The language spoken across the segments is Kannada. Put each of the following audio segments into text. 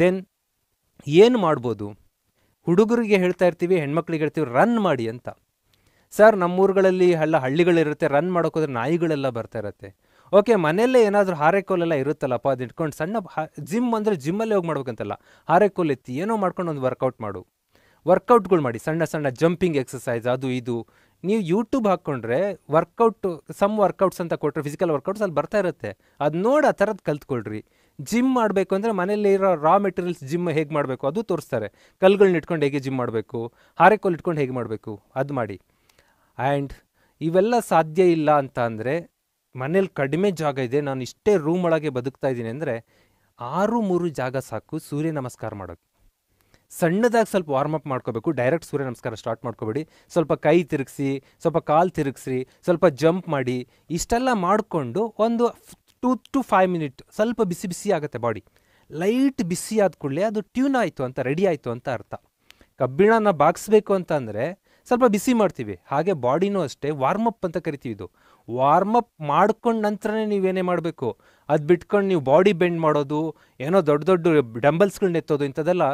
ದೆನ್ ಏನು ಮಾಡ್ಬೋದು ಹುಡುಗರಿಗೆ ಹೇಳ್ತಾ ಇರ್ತೀವಿ ಹೆಣ್ಮಕ್ಳಿಗೆ ಹೇಳ್ತೀವಿ ರನ್ ಮಾಡಿ ಅಂತ ಸರ್ ನಮ್ಮೂರುಗಳಲ್ಲಿ ಹಳ್ಳ ಹಳ್ಳಿಗಳಿರುತ್ತೆ ರನ್ ಮಾಡೋಕ್ಕೋದ್ರೆ ನಾಯಿಗಳೆಲ್ಲ ಬರ್ತಾ ಇರುತ್ತೆ ಓಕೆ ಮನೆಯಲ್ಲೇ ಏನಾದರೂ ಹಾರೆಕೋಲೆಲ್ಲ ಇರುತ್ತಲ್ಲಪ್ಪ ಅದು ಇಟ್ಕೊಂಡು ಸಣ್ಣ ಜಿಮ್ ಅಂದರೆ ಜಿಮ್ಮಲ್ಲೇ ಹೋಗಿ ಮಾಡ್ಬೇಕಂತಲ್ಲ ಹಾರೆಕೋಲ್ ಎತ್ತಿ ಏನೋ ಮಾಡ್ಕೊಂಡು ಒಂದು ವರ್ಕೌಟ್ ಮಾಡು ವರ್ಕೌಟ್ಗಳು ಮಾಡಿ ಸಣ್ಣ ಸಣ್ಣ ಜಂಪಿಂಗ್ ಎಕ್ಸಸೈಸ್ ಅದು ಇದು ನೀವು ಯೂಟ್ಯೂಬ್ ಹಾಕ್ಕೊಂಡ್ರೆ ವರ್ಕೌಟ್ ಸಮ್ ವರ್ಕೌಟ್ಸ್ ಅಂತ ಕೊಟ್ಟರೆ ಫಿಸಿಕಲ್ ವರ್ಕೌಟ್ಸ್ ಅಲ್ಲಿ ಬರ್ತಾ ಇರುತ್ತೆ ಅದು ನೋಡಿ ಆ ಥರದ್ದು ಕಲ್ತ್ಕೊಳ್ರಿ ಜಿಮ್ ಮಾಡಬೇಕು ಅಂದರೆ ಇರೋ ರಾ ಮೆಟೀರಿಯಲ್ಸ್ ಜಿಮ್ ಹೇಗೆ ಮಾಡಬೇಕು ಅದು ತೋರಿಸ್ತಾರೆ ಕಲ್ಗಳನ್ನ ಇಟ್ಕೊಂಡು ಹೇಗೆ ಜಿಮ್ ಮಾಡಬೇಕು ಹಾರೆಕೋಲ್ ಇಟ್ಕೊಂಡು ಹೇಗೆ ಮಾಡಬೇಕು ಅದು ಮಾಡಿ ಆ್ಯಂಡ್ ಇವೆಲ್ಲ ಸಾಧ್ಯ ಇಲ್ಲ ಅಂತ ಅಂದರೆ ಮನೇಲಿ ಕಡಿಮೆ ಜಾಗ ಇದೆ ನಾನು ಇಷ್ಟೇ ರೂಮ್ ಒಳಗೆ ಬದುಕ್ತಾ ಇದ್ದೀನಿ ಅಂದರೆ ಆರು ಮೂರು ಜಾಗ ಸಾಕು ಸೂರ್ಯ ನಮಸ್ಕಾರ ಮಾಡೋಕ್ಕೆ ಸಣ್ಣದಾಗಿ ಸ್ವಲ್ಪ ವಾರ್ಮ್ ಅಪ್ ಮಾಡ್ಕೋಬೇಕು ಡೈರೆಕ್ಟ್ ಸೂರ್ಯ ನಮಸ್ಕಾರ ಸ್ಟಾರ್ಟ್ ಮಾಡ್ಕೋಬೇಡಿ ಸ್ವಲ್ಪ ಕೈ ತಿರುಗಿಸಿ ಸ್ವಲ್ಪ ಕಾಲು ತಿರುಗಿಸಿ ಸ್ವಲ್ಪ ಜಂಪ್ ಮಾಡಿ ಇಷ್ಟೆಲ್ಲ ಮಾಡಿಕೊಂಡು ಒಂದು ಟೂ ಟು ಫೈವ್ ಮಿನಿಟ್ ಸ್ವಲ್ಪ ಬಿಸಿ ಬಿಸಿ ಆಗುತ್ತೆ ಬಾಡಿ ಲೈಟ್ ಬಿಸಿ ಆದ ಕೂಡಲೇ ಅದು ಟ್ಯೂನ್ ಆಯಿತು ಅಂತ ರೆಡಿ ಆಯಿತು ಅಂತ ಅರ್ಥ ಕಬ್ಬಿಣನ ಬಾಗಿಸ್ಬೇಕು ಅಂತ ಅಂದರೆ ಸ್ವಲ್ಪ ಬಿಸಿ ಮಾಡ್ತೀವಿ ಹಾಗೆ ಬಾಡಿನೂ ಅಷ್ಟೇ ವಾರ್ಮಪ್ ಅಂತ ಕರಿತೀವಿ ಇದು ವಾರ್ಮಪ್ ಮಾಡ್ಕೊಂಡು ನಂತರನೇ ನೀವೇನೇ ಮಾಡಬೇಕು ಅದು ಬಿಟ್ಕೊಂಡು ನೀವು ಬಾಡಿ ಬೆಂಡ್ ಮಾಡೋದು ಏನೋ ದೊಡ್ಡ ದೊಡ್ಡ ಡೆಂಬಲ್ಸ್ಗಳನ್ನ ಎತ್ತೋದು ಇಂಥದ್ದೆಲ್ಲ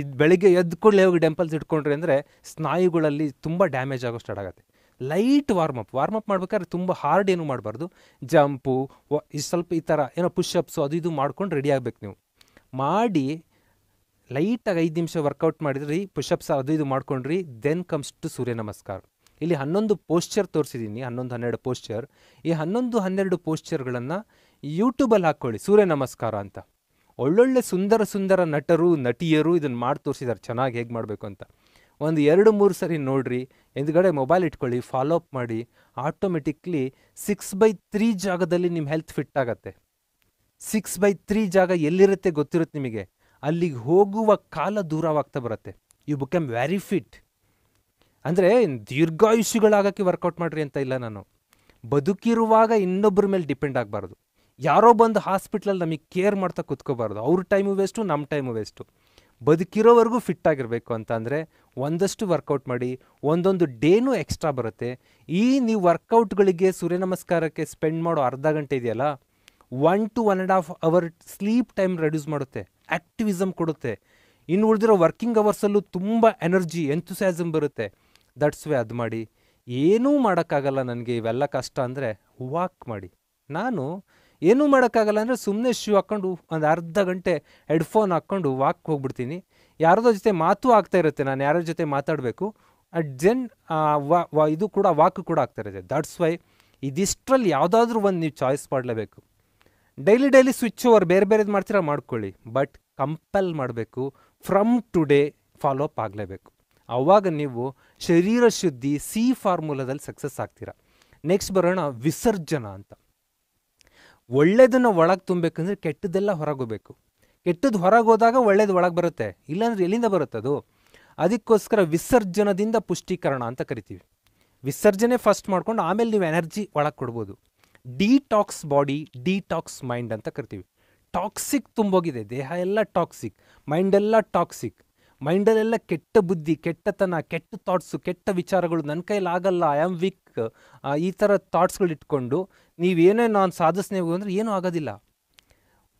ಇದು ಬೆಳಿಗ್ಗೆ ಎದ್ದುಕೊಳ್ಳೆ ಹೋಗಿ ಡಂಬಲ್ಸ್ ಇಟ್ಕೊಂಡ್ರಿ ಅಂದರೆ ಸ್ನಾಯುಗಳಲ್ಲಿ ತುಂಬ ಡ್ಯಾಮೇಜ್ ಆಗೋ ಸ್ಟಾರ್ಟ್ ಆಗುತ್ತೆ light warm up warm up ಮಾಡ್ಬೇಕಾದ್ರೆ ತುಂಬ ಹಾರ್ಡ್ ಏನು ಮಾಡಬಾರ್ದು ಜಂಪು ಸ್ವಲ್ಪ ಈ ಥರ ಏನೋ ಅಪ್ಸು ಅದು ಇದು ಮಾಡ್ಕೊಂಡು ರೆಡಿ ಆಗಬೇಕು ನೀವು ಮಾಡಿ ಲೈಟಾಗಿ ಐದು ನಿಮಿಷ ವರ್ಕೌಟ್ ಮಾಡಿದ್ರಿ ಪುಷಪ್ಸ್ ಅದು ಇದು ಮಾಡ್ಕೊಂಡ್ರಿ ದೆನ್ ಕಮ್ಸ್ ಟು ಸೂರ್ಯ ನಮಸ್ಕಾರ ಇಲ್ಲಿ ಹನ್ನೊಂದು ಪೋಶ್ಚರ್ ತೋರಿಸಿದ್ದೀನಿ ಹನ್ನೊಂದು ಹನ್ನೆರಡು ಪೋಶ್ಚರ್ ಈ ಹನ್ನೊಂದು ಹನ್ನೆರಡು ಪೋಶ್ಚರ್ಗಳನ್ನು ಯೂಟ್ಯೂಬಲ್ಲಿ ಹಾಕ್ಕೊಳ್ಳಿ ಸೂರ್ಯ ನಮಸ್ಕಾರ ಅಂತ ಒಳ್ಳೊಳ್ಳೆ ಸುಂದರ ಸುಂದರ ನಟರು ನಟಿಯರು ಇದನ್ನು ಮಾಡಿ ತೋರಿಸಿದ್ದಾರೆ ಚೆನ್ನಾಗಿ ಹೇಗೆ ಮಾಡಬೇಕು ಅಂತ ಒಂದು ಎರಡು ಮೂರು ಸರಿ ನೋಡ್ರಿ ಹಿಂದ್ಗಡೆ ಮೊಬೈಲ್ ಇಟ್ಕೊಳ್ಳಿ ಫಾಲೋ ಅಪ್ ಮಾಡಿ ಆಟೋಮೆಟಿಕ್ಲಿ ಸಿಕ್ಸ್ ಬೈ ತ್ರೀ ಜಾಗದಲ್ಲಿ ನಿಮ್ಮ ಹೆಲ್ತ್ ಫಿಟ್ ಆಗುತ್ತೆ ಸಿಕ್ಸ್ ಬೈ ತ್ರೀ ಜಾಗ ಎಲ್ಲಿರುತ್ತೆ ಗೊತ್ತಿರುತ್ತೆ ನಿಮಗೆ ಅಲ್ಲಿಗೆ ಹೋಗುವ ಕಾಲ ದೂರವಾಗ್ತಾ ಬರುತ್ತೆ ಯು ಬಿಕಮ್ ವೆರಿ ಫಿಟ್ ಅಂದರೆ ದೀರ್ಘಾಯುಷ್ಯಗಳಾಗೋಕ್ಕೆ ವರ್ಕೌಟ್ ಮಾಡಿರಿ ಅಂತ ಇಲ್ಲ ನಾನು ಬದುಕಿರುವಾಗ ಇನ್ನೊಬ್ಬರ ಮೇಲೆ ಡಿಪೆಂಡ್ ಆಗಬಾರ್ದು ಯಾರೋ ಬಂದು ಹಾಸ್ಪಿಟ್ಲಲ್ಲಿ ನಮಗೆ ಕೇರ್ ಮಾಡ್ತಾ ಕೂತ್ಕೋಬಾರ್ದು ಅವ್ರ ಟೈಮು ವೇಸ್ಟು ನಮ್ಮ ಟೈಮು ವೇಸ್ಟು ಬದುಕಿರೋವರೆಗೂ ಫಿಟ್ ಆಗಿರಬೇಕು ಅಂತ ಅಂದರೆ ಒಂದಷ್ಟು ವರ್ಕೌಟ್ ಮಾಡಿ ಒಂದೊಂದು ಡೇನೂ ಎಕ್ಸ್ಟ್ರಾ ಬರುತ್ತೆ ಈ ನೀವು ವರ್ಕೌಟ್ಗಳಿಗೆ ಸೂರ್ಯ ನಮಸ್ಕಾರಕ್ಕೆ ಸ್ಪೆಂಡ್ ಮಾಡೋ ಅರ್ಧ ಗಂಟೆ ಇದೆಯಲ್ಲ one two one and half hour sleep time reduce ಮಾಡುತ್ತೆ ಆ್ಯಕ್ಟಿವಿಸಮ್ ಕೊಡುತ್ತೆ ಇನ್ನು ಉಳಿದಿರೋ ವರ್ಕಿಂಗ್ ಅವರ್ಸಲ್ಲೂ ತುಂಬ ಎನರ್ಜಿ ಎಂಥುಸಿಯಾಸಮ್ ಬರುತ್ತೆ ದಟ್ಸ್ ವೇ ಅದು ಮಾಡಿ ಏನೂ ಮಾಡೋಕ್ಕಾಗಲ್ಲ ನನಗೆ ಇವೆಲ್ಲ ಕಷ್ಟ ಅಂದರೆ ವಾಕ್ ಮಾಡಿ ನಾನು ಏನೂ ಮಾಡೋಕ್ಕಾಗಲ್ಲ ಅಂದರೆ ಸುಮ್ಮನೆ ಶೂ ಹಾಕ್ಕೊಂಡು ಒಂದು ಅರ್ಧ ಗಂಟೆ ಹೆಡ್ಫೋನ್ ಹಾಕ್ಕೊಂಡು ವಾಕ್ ಹೋಗ್ಬಿಡ್ತೀನಿ ಯಾರದೋ ಜೊತೆ ಮಾತು ಆಗ್ತಾ ಇರುತ್ತೆ ನಾನು ಯಾರ ಜೊತೆ ಮಾತಾಡಬೇಕು ಅಟ್ ಜೆನ್ ವಾ ಇದು ಕೂಡ ವಾಕ್ ಕೂಡ ಆಗ್ತಾ ಇರುತ್ತೆ ದಟ್ಸ್ ವೈ ಇದಿಷ್ಟರಲ್ಲಿ ಯಾವುದಾದ್ರೂ ಒಂದು ನೀವು ಚಾಯ್ಸ್ ಮಾಡಲೇಬೇಕು ಡೈಲಿ ಡೈಲಿ ಸ್ವಿಚ್ ಓವರ್ ಬೇರೆ ಬೇರೆದು ಮಾಡ್ತೀರಾ ಮಾಡ್ಕೊಳ್ಳಿ ಬಟ್ ಕಂಪಲ್ ಮಾಡಬೇಕು ಫ್ರಮ್ ಟುಡೇ ಫಾಲೋ ಅಪ್ ಆಗಲೇಬೇಕು ಆವಾಗ ನೀವು ಶರೀರ ಶುದ್ಧಿ ಸಿ ಫಾರ್ಮುಲಾದಲ್ಲಿ ಸಕ್ಸಸ್ ಆಗ್ತೀರಾ ನೆಕ್ಸ್ಟ್ ಬರೋಣ ವಿಸರ್ಜನ ಅಂತ ಒಳ್ಳೇದನ್ನು ಒಳಗೆ ತುಂಬಬೇಕಂದ್ರೆ ಕೆಟ್ಟದ್ದೆಲ್ಲ ಹೋಗ್ಬೇಕು ಕೆಟ್ಟದ್ದು ಹೊರಗೆ ಹೋದಾಗ ಒಳ್ಳೇದು ಒಳಗೆ ಬರುತ್ತೆ ಇಲ್ಲಾಂದ್ರೆ ಎಲ್ಲಿಂದ ಬರುತ್ತೆ ಅದು ಅದಕ್ಕೋಸ್ಕರ ವಿಸರ್ಜನದಿಂದ ಪುಷ್ಟೀಕರಣ ಅಂತ ಕರಿತೀವಿ ವಿಸರ್ಜನೆ ಫಸ್ಟ್ ಮಾಡ್ಕೊಂಡು ಆಮೇಲೆ ನೀವು ಎನರ್ಜಿ ಒಳಗೆ ಕೊಡ್ಬೋದು ಡಿಟಾಕ್ಸ್ ಬಾಡಿ ಡಿಟಾಕ್ಸ್ ಮೈಂಡ್ ಅಂತ ಕರಿತೀವಿ ಟಾಕ್ಸಿಕ್ ತುಂಬೋಗಿದೆ ದೇಹ ಎಲ್ಲ ಟಾಕ್ಸಿಕ್ ಮೈಂಡೆಲ್ಲ ಟಾಕ್ಸಿಕ್ ಮೈಂಡಲ್ಲೆಲ್ಲ ಕೆಟ್ಟ ಬುದ್ಧಿ ಕೆಟ್ಟತನ ಕೆಟ್ಟ ಥಾಟ್ಸು ಕೆಟ್ಟ ವಿಚಾರಗಳು ನನ್ನ ಕೈಯಲ್ಲಿ ಆಗಲ್ಲ ಐ ಆಮ್ ವೀಕ್ ಈ ಥರ ಥಾಟ್ಸ್ಗಳು ಇಟ್ಕೊಂಡು ನೀವೇನೇ ನಾನು ಸಾಧಿಸ್ನೇ ಅಂದರೆ ಏನೂ ಆಗೋದಿಲ್ಲ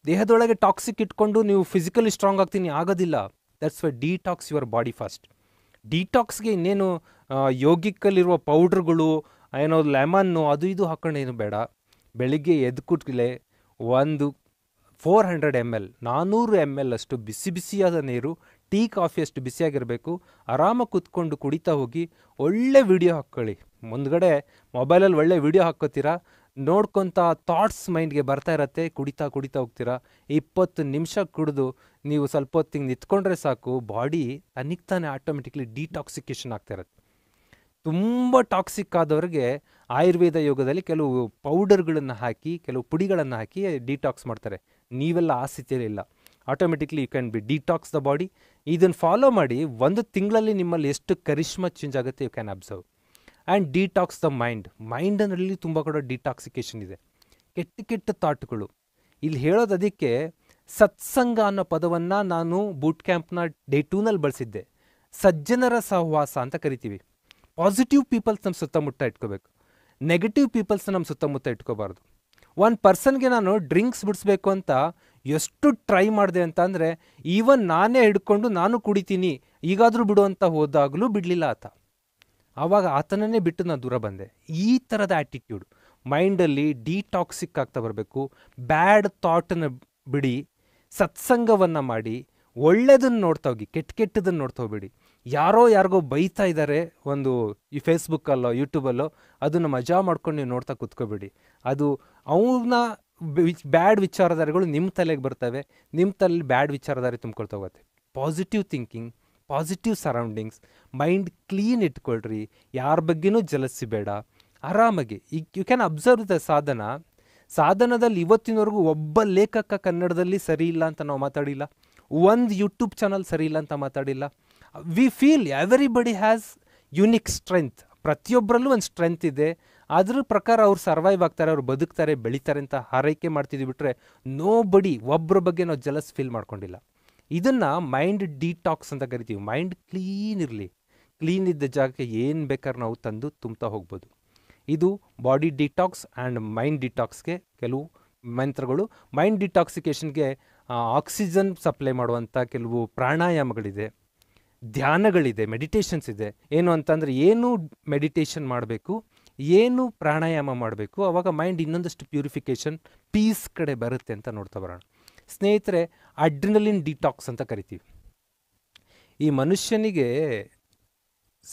ದೇಹದೊಳಗೆ ಟಾಕ್ಸಿಕ್ ಇಟ್ಕೊಂಡು ನೀವು ಫಿಸಿಕಲಿ ಸ್ಟ್ರಾಂಗ್ ಆಗ್ತೀನಿ ಆಗೋದಿಲ್ಲ that's why talks your body first ಡಿಟಾಕ್ಸ್ಗೆ ಇನ್ನೇನು ಯೋಗಿಕಲ್ಲಿರುವ ಪೌಡ್ರ್ಗಳು ಏನೋ ಲೆಮನ್ನು ಅದು ಇದು ಹಾಕೊಂಡೇನು ಏನು ಬೇಡ ಬೆಳಿಗ್ಗೆ ಎದ್ದು ಕುಟ್ಲೆ ಒಂದು ಫೋರ್ ಹಂಡ್ರೆಡ್ ಎಮ್ ಎಲ್ ನಾನ್ನೂರು ಎಮ್ ಎಲ್ ಅಷ್ಟು ಬಿಸಿ ಬಿಸಿಯಾದ ನೀರು ಟೀ ಕಾಫಿಯಷ್ಟು ಬಿಸಿಯಾಗಿರಬೇಕು ಆರಾಮಾಗಿ ಕೂತ್ಕೊಂಡು ಕುಡಿತಾ ಹೋಗಿ ಒಳ್ಳೆ ವಿಡಿಯೋ ಹಾಕ್ಕೊಳ್ಳಿ ಮುಂದ್ಗಡೆ ಮೊಬೈಲಲ್ಲಿ ಒಳ್ಳೆ ವಿಡಿಯೋ ಹಾಕ್ಕೋತೀರಾ ನೋಡ್ಕೊತ ಥಾಟ್ಸ್ ಮೈಂಡ್ಗೆ ಬರ್ತಾ ಇರತ್ತೆ ಕುಡಿತಾ ಕುಡಿತಾ ಹೋಗ್ತೀರಾ ಇಪ್ಪತ್ತು ನಿಮಿಷ ಕುಡಿದು ನೀವು ಸ್ವಲ್ಪ ಹೊತ್ತು ನಿಂತ್ಕೊಂಡ್ರೆ ಸಾಕು ಬಾಡಿ ಅನಿಕ್ತಾನೆ ತಾನೇ ಆಟೋಮೆಟಿಕ್ಲಿ ಡಿಟಾಕ್ಸಿಕೇಷನ್ ಆಗ್ತಾ ಇರತ್ತೆ ತುಂಬ ಟಾಕ್ಸಿಕ್ ಆದವ್ರಿಗೆ ಆಯುರ್ವೇದ ಯೋಗದಲ್ಲಿ ಕೆಲವು ಪೌಡರ್ಗಳನ್ನು ಹಾಕಿ ಕೆಲವು ಪುಡಿಗಳನ್ನು ಹಾಕಿ ಡಿಟಾಕ್ಸ್ ಮಾಡ್ತಾರೆ ನೀವೆಲ್ಲ ಆ ಸ್ಥಿತಿಯಲ್ಲಿಲ್ಲ automatically you can be detox the body ಇದನ್ನು ಫಾಲೋ ಮಾಡಿ ಒಂದು ತಿಂಗಳಲ್ಲಿ ನಿಮ್ಮಲ್ಲಿ ಎಷ್ಟು ಕರಿಷ್ಮಾ ಚೇಂಜ್ ಆಗುತ್ತೆ you can observe and detox the mind mind ತುಂಬಾ ತುಂಬ ಕೂಡ ಡಿಟಾಕ್ಸಿಕೇಷನ್ ಇದೆ ಕೆಟ್ಟ ಕೆಟ್ಟ ಥಾಟ್ಗಳು ಇಲ್ಲಿ ಹೇಳೋದು ಅದಕ್ಕೆ ಸತ್ಸಂಗ ಅನ್ನೋ ಪದವನ್ನು ನಾನು ಬೂಟ್ ಕ್ಯಾಂಪ್ನ ಡೇ ಟೂನಲ್ಲಿ ಬಳಸಿದ್ದೆ ಸಜ್ಜನರ ಸಹವಾಸ ಅಂತ ಕರಿತೀವಿ ಪಾಸಿಟಿವ್ ಪೀಪಲ್ಸ್ ನಮ್ಮ ಸುತ್ತಮುತ್ತ ಇಟ್ಕೋಬೇಕು ನೆಗೆಟಿವ್ ಪೀಪಲ್ಸ್ ನಮ್ಮ ಸುತ್ತಮುತ್ತ ಇಟ್ಕೋಬಾರ್ದು ಒಂದು ಪರ್ಸನ್ಗೆ ನಾನು ಡ್ರಿಂಕ್ಸ್ ಬಿಡಿಸ್ಬೇಕು ಅಂತ ಎಷ್ಟು ಟ್ರೈ ಮಾಡಿದೆ ಅಂತ ಅಂದರೆ ಈವನ್ ನಾನೇ ಹಿಡ್ಕೊಂಡು ನಾನು ಕುಡಿತೀನಿ ಈಗಾದರೂ ಬಿಡು ಅಂತ ಹೋದಾಗಲೂ ಬಿಡಲಿಲ್ಲ ಆತ ಆವಾಗ ಆತನನ್ನೇ ಬಿಟ್ಟು ನಾನು ದೂರ ಬಂದೆ ಈ ಥರದ ಆ್ಯಟಿಟ್ಯೂಡ್ ಮೈಂಡಲ್ಲಿ ಡಿಟಾಕ್ಸಿಕ್ ಆಗ್ತಾ ಬರಬೇಕು ಬ್ಯಾಡ್ ಥಾಟನ್ನು ಬಿಡಿ ಸತ್ಸಂಗವನ್ನು ಮಾಡಿ ಒಳ್ಳೆಯದನ್ನು ನೋಡ್ತಾ ಹೋಗಿ ಕೆಟ್ಟ ಕೆಟ್ಟದನ್ನು ನೋಡ್ತಾ ಹೋಗ್ಬೇಡಿ ಯಾರೋ ಯಾರಿಗೋ ಬೈತಾ ಇದ್ದಾರೆ ಒಂದು ಈ ಫೇಸ್ಬುಕ್ಕಲ್ಲೋ ಯೂಟ್ಯೂಬಲ್ಲೋ ಅದನ್ನು ಮಜಾ ಮಾಡ್ಕೊಂಡು ನೀವು ನೋಡ್ತಾ ಕೂತ್ಕೋಬೇಡಿ ಅದು ಅವನ್ನ ವಿಚ್ ಬ್ಯಾಡ್ ವಿಚಾರಧಾರೆಗಳು ನಿಮ್ಮ ತಲೆಗೆ ಬರ್ತವೆ ನಿಮ್ಮ ತಲೆಯಲ್ಲಿ ಬ್ಯಾಡ್ ವಿಚಾರಧಾರೆ ತುಂಬ್ಕೊಳ್ತಾ ಹೋಗುತ್ತೆ positive thinking positive surroundings mind clean ಇಟ್ಕೊಳ್ರಿ ಯಾರ ಬಗ್ಗೆನೂ ಜಲಸಿ ಬೇಡ ಆರಾಮಾಗಿ ಈ ಯು ಕ್ಯಾನ್ ಅಬ್ಸರ್ವ್ ದ ಸಾಧನ ಸಾಧನದಲ್ಲಿ ಇವತ್ತಿನವರೆಗೂ ಒಬ್ಬ ಲೇಖಕ ಕನ್ನಡದಲ್ಲಿ ಸರಿ ಇಲ್ಲ ಅಂತ ನಾವು ಮಾತಾಡಿಲ್ಲ ಒಂದು ಯೂಟ್ಯೂಬ್ ಚಾನಲ್ ಸರಿ ಇಲ್ಲ ಅಂತ ಮಾತಾಡಿಲ್ಲ we feel everybody has unique strength ಪ್ರತಿಯೊಬ್ಬರಲ್ಲೂ ಒಂದು ಸ್ಟ್ರೆಂತ್ ಇದೆ ಅದ್ರ ಪ್ರಕಾರ ಅವ್ರು ಸರ್ವೈವ್ ಆಗ್ತಾರೆ ಅವ್ರು ಬದುಕ್ತಾರೆ ಬೆಳಿತಾರೆ ಅಂತ ಹಾರೈಕೆ ಮಾಡ್ತಿದ್ವಿ ಬಿಟ್ಟರೆ ನೋ ಬಡಿ ಒಬ್ಬರ ಬಗ್ಗೆ ನಾವು ಜಲಸ್ ಫೀಲ್ ಮಾಡ್ಕೊಂಡಿಲ್ಲ ಇದನ್ನು ಮೈಂಡ್ ಡಿಟಾಕ್ಸ್ ಅಂತ ಕರಿತೀವಿ ಮೈಂಡ್ ಕ್ಲೀನ್ ಇರಲಿ ಕ್ಲೀನ್ ಇದ್ದ ಜಾಗಕ್ಕೆ ಏನು ಬೇಕಾದ್ರೆ ನಾವು ತಂದು ತುಂಬ್ತಾ ಹೋಗ್ಬೋದು ಇದು ಬಾಡಿ ಡಿಟಾಕ್ಸ್ ಆ್ಯಂಡ್ ಮೈಂಡ್ ಡಿಟಾಕ್ಸ್ಗೆ ಕೆಲವು ಮಂತ್ರಗಳು ಮೈಂಡ್ ಡಿಟಾಕ್ಸಿಕೇಷನ್ಗೆ ಆಕ್ಸಿಜನ್ ಸಪ್ಲೈ ಮಾಡುವಂಥ ಕೆಲವು ಪ್ರಾಣಾಯಾಮಗಳಿದೆ ಧ್ಯಾನಗಳಿದೆ ಮೆಡಿಟೇಷನ್ಸ್ ಇದೆ ಏನು ಅಂತಂದರೆ ಏನು ಮೆಡಿಟೇಷನ್ ಮಾಡಬೇಕು ಏನು ಪ್ರಾಣಾಯಾಮ ಮಾಡಬೇಕು ಆವಾಗ ಮೈಂಡ್ ಇನ್ನೊಂದಷ್ಟು ಪ್ಯೂರಿಫಿಕೇಷನ್ ಪೀಸ್ ಕಡೆ ಬರುತ್ತೆ ಅಂತ ನೋಡ್ತಾ ಬರೋಣ ಸ್ನೇಹಿತರೆ ಅಡ್ರಿನಲಿನ್ ಡಿಟಾಕ್ಸ್ ಅಂತ ಕರಿತೀವಿ ಈ ಮನುಷ್ಯನಿಗೆ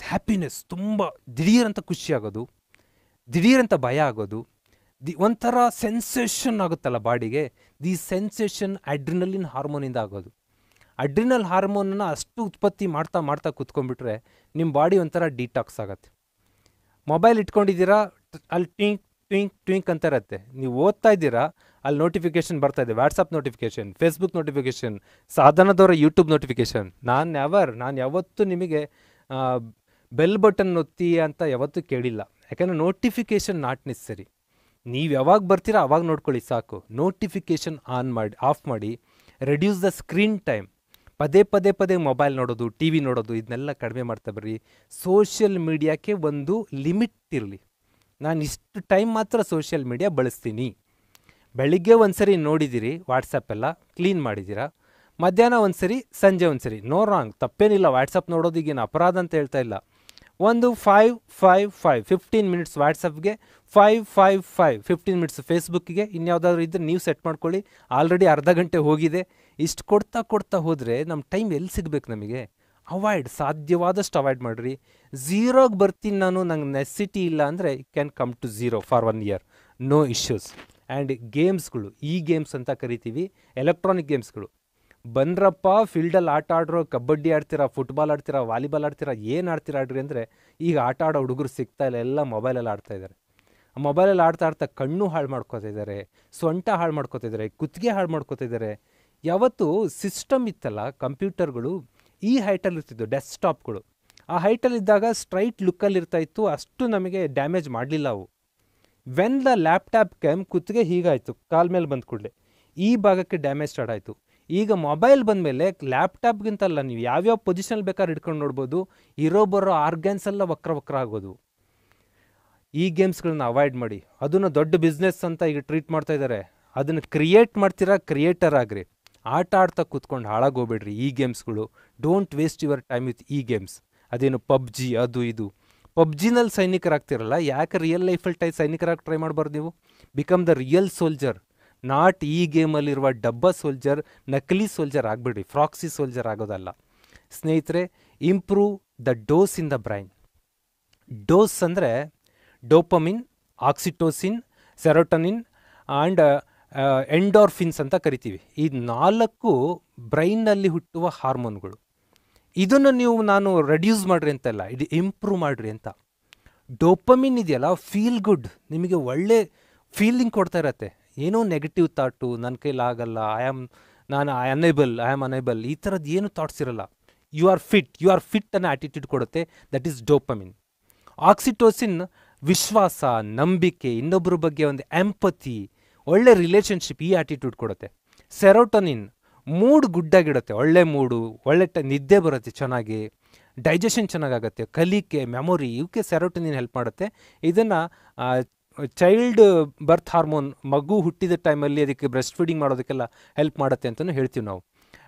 ಹ್ಯಾಪಿನೆಸ್ ತುಂಬ ದಿಢೀರಂತ ಖುಷಿ ಆಗೋದು ದಿಢೀರಂತ ಭಯ ಆಗೋದು ದಿ ಒಂಥರ ಸೆನ್ಸೇಷನ್ ಆಗುತ್ತಲ್ಲ ಬಾಡಿಗೆ ದಿ ಸೆನ್ಸೇಷನ್ ಅಡ್ರಿನಲಿನ್ ಹಾರ್ಮೋನಿಂದ ಆಗೋದು ಅಡ್ರಿನಲ್ ಹಾರ್ಮೋನನ್ನು ಅಷ್ಟು ಉತ್ಪತ್ತಿ ಮಾಡ್ತಾ ಮಾಡ್ತಾ ಕೂತ್ಕೊಂಡ್ಬಿಟ್ರೆ ನಿಮ್ಮ ಬಾಡಿ ಒಂಥರ ಡಿಟಾಕ್ಸ್ ಆಗುತ್ತೆ ಮೊಬೈಲ್ ಇಟ್ಕೊಂಡಿದ್ದೀರಾ ಅಲ್ಲಿ ಟ್ವಿಂಕ್ ಟ್ವಿಂಕ್ ಟ್ವಿಂಕ್ ಅಂತ ಇರುತ್ತೆ ನೀವು ಓದ್ತಾ ಇದ್ದೀರಾ ಅಲ್ಲಿ ನೋಟಿಫಿಕೇಶನ್ ಬರ್ತಾ ಇದೆ ವಾಟ್ಸಪ್ ನೋಟಿಫಿಕೇಶನ್ ಫೇಸ್ಬುಕ್ ನೋಟಿಫಿಕೇಶನ್ ಸಾಧನದವರ ಯೂಟ್ಯೂಬ್ ನೋಟಿಫಿಕೇಶನ್ ನಾನು ಯಾವರ್ ನಾನು ಯಾವತ್ತೂ ನಿಮಗೆ ಬೆಲ್ ಬಟನ್ ಒತ್ತಿ ಅಂತ ಯಾವತ್ತೂ ಕೇಳಿಲ್ಲ ಯಾಕೆಂದರೆ ನೋಟಿಫಿಕೇಶನ್ ನಾಟ್ ನೆಸರಿ ನೀವು ಯಾವಾಗ ಬರ್ತೀರಾ ಅವಾಗ ನೋಡ್ಕೊಳ್ಳಿ ಸಾಕು ನೋಟಿಫಿಕೇಶನ್ ಆನ್ ಮಾಡಿ ಆಫ್ ಮಾಡಿ ರೆಡ್ಯೂಸ್ ದ ಸ್ಕ್ರೀನ್ ಟೈಮ್ ಪದೇ ಪದೇ ಪದೇ ಮೊಬೈಲ್ ನೋಡೋದು ಟಿ ವಿ ನೋಡೋದು ಇದನ್ನೆಲ್ಲ ಕಡಿಮೆ ಮಾಡ್ತಾ ಬರ್ರಿ ಸೋಷಿಯಲ್ ಮೀಡಿಯಾಕ್ಕೆ ಒಂದು ಲಿಮಿಟ್ ಇರಲಿ ನಾನು ಇಷ್ಟು ಟೈಮ್ ಮಾತ್ರ ಸೋಷಿಯಲ್ ಮೀಡಿಯಾ ಬಳಸ್ತೀನಿ ಬೆಳಿಗ್ಗೆ ಒಂದು ಸರಿ ನೋಡಿದ್ದೀರಿ ಎಲ್ಲ ಕ್ಲೀನ್ ಮಾಡಿದ್ದೀರಾ ಮಧ್ಯಾಹ್ನ ಒಂದು ಸರಿ ಸಂಜೆ ಒಂದು ಸರಿ ನೋ ರಾಂಗ್ ತಪ್ಪೇನಿಲ್ಲ ವಾಟ್ಸಪ್ ನೋಡೋದಿಗೇನು ಅಪರಾಧ ಅಂತ ಹೇಳ್ತಾ ಇಲ್ಲ ಒಂದು five five five fifteen minutes ವಾಟ್ಸಪ್ಗೆ five five five fifteen minutes ಫೇಸ್ಬುಕ್ಗೆ ಇನ್ಯಾವುದಾದ್ರೂ ಇದ್ದರೆ ನೀವು ಸೆಟ್ ಮಾಡ್ಕೊಳ್ಳಿ ಆಲ್ರೆಡಿ ಅರ್ಧ ಗಂಟೆ ಹೋಗಿದೆ ಇಷ್ಟು ಕೊಡ್ತಾ ಕೊಡ್ತಾ ಹೋದರೆ ನಮ್ಮ ಟೈಮ್ ಎಲ್ಲಿ ಸಿಗಬೇಕು ನಮಗೆ ಅವಾಯ್ಡ್ ಸಾಧ್ಯವಾದಷ್ಟು ಅವಾಯ್ಡ್ ಮಾಡಿರಿ ಝೀರೋಗೆ ಬರ್ತೀನಿ ನಾನು ನಂಗೆ ನೆಸಿಟಿ ಇಲ್ಲ ಅಂದರೆ can come to zero for one year no issues and ಗೇಮ್ಸ್ಗಳು ಈ ಗೇಮ್ಸ್ ಅಂತ ಕರಿತೀವಿ ಎಲೆಕ್ಟ್ರಾನಿಕ್ ಗೇಮ್ಸ್ಗಳು ಬಂದ್ರಪ್ಪ ಫೀಲ್ಡಲ್ಲಿ ಆಟ ಆಡ್ರೋ ಕಬಡ್ಡಿ ಆಡ್ತೀರಾ ಫುಟ್ಬಾಲ್ ಆಡ್ತೀರಾ ವಾಲಿಬಾಲ್ ಆಡ್ತೀರಾ ಏನು ಆಡ್ತೀರಾ ಆಡ್ರಿ ಅಂದರೆ ಈಗ ಆಟ ಆಡೋ ಹುಡುಗರು ಸಿಗ್ತಾ ಇಲ್ಲ ಎಲ್ಲ ಮೊಬೈಲಲ್ಲಿ ಆಡ್ತಾ ಇದ್ದಾರೆ ಆ ಮೊಬೈಲಲ್ಲಿ ಆಡ್ತಾ ಆಡ್ತಾ ಕಣ್ಣು ಹಾಳು ಮಾಡ್ಕೋತಿದ್ದಾರೆ ಸೊಂಟ ಹಾಳು ಮಾಡ್ಕೋತಿದ್ದಾರೆ ಕುತ್ತಿಗೆ ಹಾಳು ಮಾಡ್ಕೋತಿದ್ದಾರೆ ಯಾವತ್ತು ಸಿಸ್ಟಮ್ ಇತ್ತಲ್ಲ ಕಂಪ್ಯೂಟರ್ಗಳು ಈ ಹೈಟಲ್ಲಿ ಇರ್ತಿದ್ದು ಟಾಪ್ಗಳು ಆ ಹೈಟಲ್ಲಿದ್ದಾಗ ಸ್ಟ್ರೈಟ್ ಲುಕ್ಕಲ್ಲಿ ಇತ್ತು ಅಷ್ಟು ನಮಗೆ ಡ್ಯಾಮೇಜ್ ಮಾಡಲಿಲ್ಲ ಅವು ವೆನ್ ದ ಲ್ಯಾಪ್ಟಾಪ್ ಕ್ಯಾಮ್ ಕುತ್ತಿಗೆ ಹೀಗಾಯಿತು ಕಾಲ ಮೇಲೆ ಬಂದ ಈ ಭಾಗಕ್ಕೆ ಡ್ಯಾಮೇಜ್ ಸ್ಟಾರ್ಟ್ ಆಯಿತು ಈಗ ಮೊಬೈಲ್ ಬಂದ ಮೇಲೆ ಲ್ಯಾಪ್ಟಾಪ್ಗಿಂತಲ್ಲ ನೀವು ಯಾವ್ಯಾವ ಪೊಸಿಷನ್ ಬೇಕಾದ್ರೆ ಹಿಡ್ಕೊಂಡು ನೋಡ್ಬೋದು ಇರೋ ಬರೋ ಆರ್ಗ್ಯಾನ್ಸ್ ಎಲ್ಲ ವಕ್ರ ವಕ್ರ ಆಗೋದು ಈ ಗೇಮ್ಸ್ಗಳನ್ನ ಅವಾಯ್ಡ್ ಮಾಡಿ ಅದನ್ನು ದೊಡ್ಡ ಬಿಸ್ನೆಸ್ ಅಂತ ಈಗ ಟ್ರೀಟ್ ಮಾಡ್ತಾ ಇದ್ದಾರೆ ಅದನ್ನು ಕ್ರಿಯೇಟ್ ಮಾಡ್ತೀರಾ ಕ್ರಿಯೇಟರ್ ಆಗಿರಿ ಆಟ ಆಡ್ತಾ ಕೂತ್ಕೊಂಡು ಹಾಳಾಗೋಗ್ಬೇಡ್ರಿ ಈ ಗೇಮ್ಸ್ಗಳು don't waste your time with ಈ ಗೇಮ್ಸ್ ಅದೇನು ಪಬ್ಜಿ ಅದು ಇದು ಪಬ್ಜಿನಲ್ಲಿ ಸೈನಿಕರಾಗ್ತಿರಲ್ಲ ಯಾಕೆ ರಿಯಲ್ ಲೈಫಲ್ಲಿ ಟೈ ಸೈನಿಕರಾಗಿ ಟ್ರೈ ಮಾಡಬಾರ್ದು ನೀವು become the real soldier not ಈ ಗೇಮಲ್ಲಿರುವ ಡಬ್ಬ ಸೋಲ್ಜರ್ ನಕಲಿ ಸೋಲ್ಜರ್ ಆಗಿಬಿಡ್ರಿ ಫ್ರಾಕ್ಸಿ ಸೋಲ್ಜರ್ ಆಗೋದಲ್ಲ ಸ್ನೇಹಿತರೆ improve the dose in the brain dose ಅಂದರೆ dopamine oxytocin serotonin and endorphins ಅಂತ ಕರಿತೀವಿ ಈ ನಾಲ್ಕು ಬ್ರೈನ್ನಲ್ಲಿ ಹುಟ್ಟುವ ಹಾರ್ಮೋನ್ಗಳು ಇದನ್ನು ನೀವು ನಾನು ರೆಡ್ಯೂಸ್ ಮಾಡಿರಿ ಅಂತಲ್ಲ ಇದು ಇಂಪ್ರೂವ್ ಮಾಡಿರಿ ಅಂತ ಡೋಪಮಿನ್ ಇದೆಯಲ್ಲ ಫೀಲ್ ಗುಡ್ ನಿಮಗೆ ಒಳ್ಳೆ ಫೀಲಿಂಗ್ ಕೊಡ್ತಾ ಇರತ್ತೆ ಏನೋ ನೆಗೆಟಿವ್ ಥಾಟು ನನ್ನ ಕೈಲಾಗಲ್ಲ ಐ ಆಮ್ ನಾನು I unable I am unable ಈ ಥರದ್ದು ಏನು ಥಾಟ್ಸ್ ಇರಲ್ಲ you are fit you are fit ಅನ್ನೋ ಆ್ಯಟಿಟ್ಯೂಡ್ ಕೊಡುತ್ತೆ ದಟ್ ಈಸ್ ಡೋಪಮಿನ್ ಆಕ್ಸಿಟೋಸಿನ್ ವಿಶ್ವಾಸ ನಂಬಿಕೆ ಇನ್ನೊಬ್ಬರ ಬಗ್ಗೆ ಒಂದು ಎಂಪತಿ ಒಳ್ಳೆ ರಿಲೇಷನ್ಶಿಪ್ ಈ ಆ್ಯಟಿಟ್ಯೂಡ್ ಕೊಡುತ್ತೆ ಸೆರೋಟೊನಿನ್ ಮೂಡ್ ಗುಡ್ಡಾಗಿಡುತ್ತೆ ಒಳ್ಳೆ ಮೂಡು ಒಳ್ಳೆ ಟ ನಿದ್ದೆ ಬರುತ್ತೆ ಚೆನ್ನಾಗಿ ಡೈಜೆಷನ್ ಚೆನ್ನಾಗಾಗುತ್ತೆ ಕಲಿಕೆ ಮೆಮೊರಿ ಇವಕ್ಕೆ ಸೆರೋಟೋನಿನ್ ಹೆಲ್ಪ್ ಮಾಡುತ್ತೆ ಇದನ್ನು ಚೈಲ್ಡ್ ಬರ್ತ್ ಹಾರ್ಮೋನ್ ಮಗು ಹುಟ್ಟಿದ ಟೈಮಲ್ಲಿ ಅದಕ್ಕೆ ಬ್ರೆಸ್ಟ್ ಫೀಡಿಂಗ್ ಮಾಡೋದಕ್ಕೆಲ್ಲ ಹೆಲ್ಪ್ ಮಾಡುತ್ತೆ ಅಂತಲೂ ಹೇಳ್ತೀವಿ ನಾವು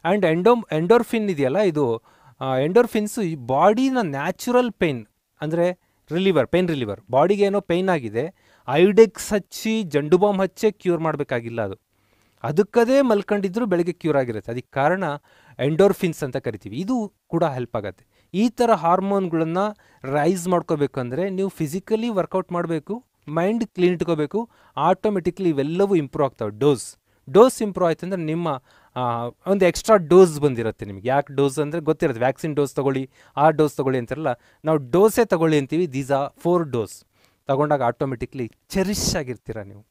ಆ್ಯಂಡ್ ಎಂಡೋ ಎಂಡೋರ್ಫಿನ್ ಇದೆಯಲ್ಲ ಇದು ಎಂಡೋರ್ಫಿನ್ಸು ಈ ಬಾಡಿನ ನ್ಯಾಚುರಲ್ ಪೇಯ್ನ್ ಅಂದರೆ ರಿಲೀವರ್ ಪೇಯ್ನ್ ರಿಲೀವರ್ ಬಾಡಿಗೆ ಏನೋ ಪೇಯ್ನ್ ಆಗಿದೆ ಐಡೆಕ್ಸ್ ಹಚ್ಚಿ ಜಂಡು ಬಾಂಬ್ ಹಚ್ಚೇ ಕ್ಯೂರ್ ಮಾಡಬೇಕಾಗಿಲ್ಲ ಅದು ಅದಕ್ಕದೇ ಮಲ್ಕೊಂಡಿದ್ರು ಬೆಳಗ್ಗೆ ಕ್ಯೂರ್ ಆಗಿರುತ್ತೆ ಅದಕ್ಕೆ ಕಾರಣ ಎಂಡೋರ್ಫಿನ್ಸ್ ಅಂತ ಕರಿತೀವಿ ಇದು ಕೂಡ ಹೆಲ್ಪ್ ಆಗುತ್ತೆ ಈ ಥರ ಹಾರ್ಮೋನ್ಗಳನ್ನು ರೈಸ್ ಮಾಡ್ಕೋಬೇಕು ಅಂದರೆ ನೀವು ಫಿಸಿಕಲಿ ವರ್ಕೌಟ್ ಮಾಡಬೇಕು ಮೈಂಡ್ ಕ್ಲೀನ್ ಇಟ್ಕೋಬೇಕು ಆಟೋಮೆಟಿಕ್ಲಿ ಇವೆಲ್ಲವೂ ಇಂಪ್ರೂವ್ ಆಗ್ತವೆ ಡೋಸ್ ಡೋಸ್ ಇಂಪ್ರೂವ್ ಆಯ್ತು ಅಂದರೆ ನಿಮ್ಮ ಒಂದು ಎಕ್ಸ್ಟ್ರಾ ಡೋಸ್ ಬಂದಿರುತ್ತೆ ನಿಮಗೆ ಯಾಕೆ ಡೋಸ್ ಅಂದರೆ ಗೊತ್ತಿರುತ್ತೆ ವ್ಯಾಕ್ಸಿನ್ ಡೋಸ್ ತೊಗೊಳ್ಳಿ ಆ ಡೋಸ್ ತೊಗೊಳ್ಳಿ ಅಂತಾರಲ್ಲ ನಾವು ಡೋಸೇ ತೊಗೊಳ್ಳಿ ಅಂತೀವಿ ದೀಸ್ ಆ ಫೋರ್ ಡೋಸ್ ತಗೊಂಡಾಗ ಆಟೋಮೆಟಿಕ್ಲಿ ಚೆರಿಶ್ ಆಗಿರ್ತೀರ ನೀವು